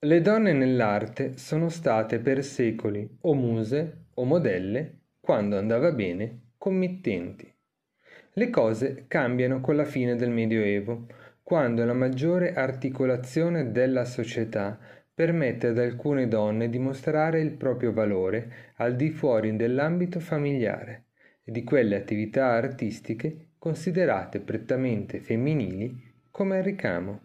Le donne nell'arte sono state per secoli o muse o modelle, quando andava bene, committenti. Le cose cambiano con la fine del Medioevo, quando la maggiore articolazione della società permette ad alcune donne di mostrare il proprio valore al di fuori dell'ambito familiare e di quelle attività artistiche considerate prettamente femminili come il ricamo.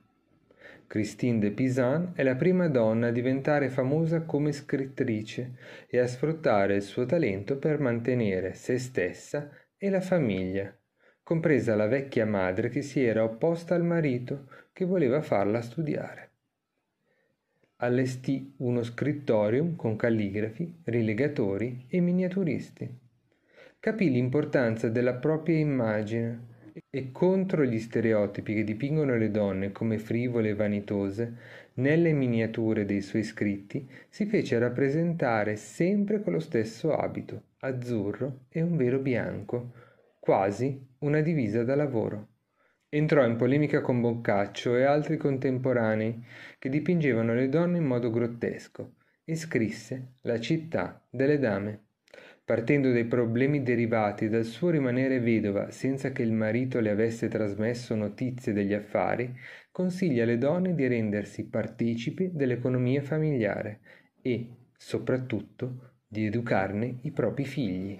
Christine de Pisan è la prima donna a diventare famosa come scrittrice e a sfruttare il suo talento per mantenere se stessa e la famiglia, compresa la vecchia madre che si era opposta al marito che voleva farla studiare. Allestì uno scrittorium con calligrafi, rilegatori e miniaturisti. Capì l'importanza della propria immagine e contro gli stereotipi che dipingono le donne come frivole e vanitose, nelle miniature dei suoi scritti si fece rappresentare sempre con lo stesso abito, azzurro e un velo bianco, quasi una divisa da lavoro. Entrò in polemica con Boccaccio e altri contemporanei che dipingevano le donne in modo grottesco e scrisse La città delle dame partendo dai problemi derivati dal suo rimanere vedova senza che il marito le avesse trasmesso notizie degli affari, consiglia alle donne di rendersi partecipi dell'economia familiare e, soprattutto, di educarne i propri figli.